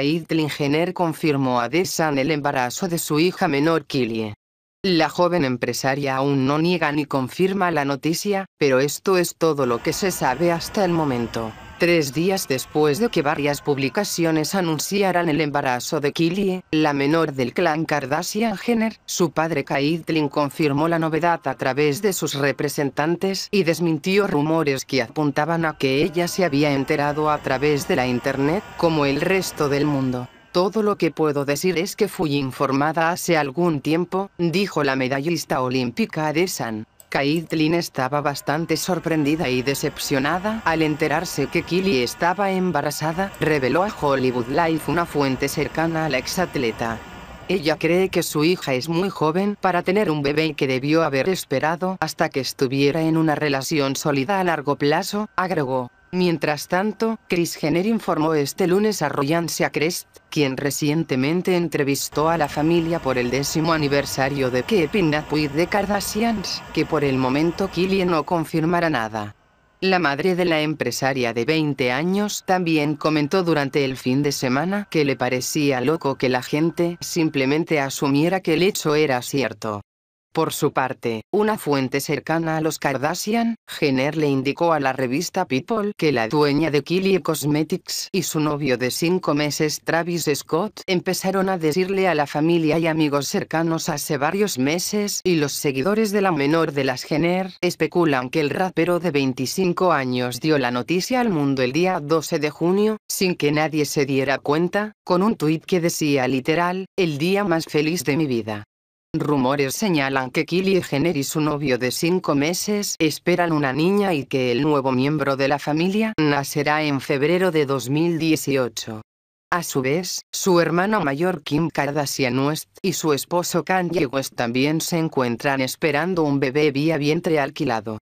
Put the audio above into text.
el Jenner confirmó a Desan el embarazo de su hija menor Kylie. La joven empresaria aún no niega ni confirma la noticia, pero esto es todo lo que se sabe hasta el momento. Tres días después de que varias publicaciones anunciaran el embarazo de Kylie, la menor del clan Kardashian Jenner, su padre Caitlyn confirmó la novedad a través de sus representantes y desmintió rumores que apuntaban a que ella se había enterado a través de la internet, como el resto del mundo. Todo lo que puedo decir es que fui informada hace algún tiempo, dijo la medallista olímpica Adesan. Caitlin estaba bastante sorprendida y decepcionada al enterarse que Kylie estaba embarazada, reveló a Hollywood Life una fuente cercana a la exatleta. Ella cree que su hija es muy joven para tener un bebé y que debió haber esperado hasta que estuviera en una relación sólida a largo plazo, agregó. Mientras tanto, Chris Jenner informó este lunes a Ryan Seacrest, quien recientemente entrevistó a la familia por el décimo aniversario de Keeping Up de The Kardashians, que por el momento Kylie no confirmará nada. La madre de la empresaria de 20 años también comentó durante el fin de semana que le parecía loco que la gente simplemente asumiera que el hecho era cierto. Por su parte, una fuente cercana a los Kardashian, Jenner le indicó a la revista People que la dueña de Kylie Cosmetics y su novio de cinco meses Travis Scott empezaron a decirle a la familia y amigos cercanos hace varios meses y los seguidores de la menor de las Jenner especulan que el rapero de 25 años dio la noticia al mundo el día 12 de junio, sin que nadie se diera cuenta, con un tuit que decía literal, el día más feliz de mi vida. Rumores señalan que Kylie Jenner y su novio de 5 meses esperan una niña y que el nuevo miembro de la familia nacerá en febrero de 2018. A su vez, su hermano mayor Kim Kardashian West y su esposo Kanye West también se encuentran esperando un bebé vía vientre alquilado.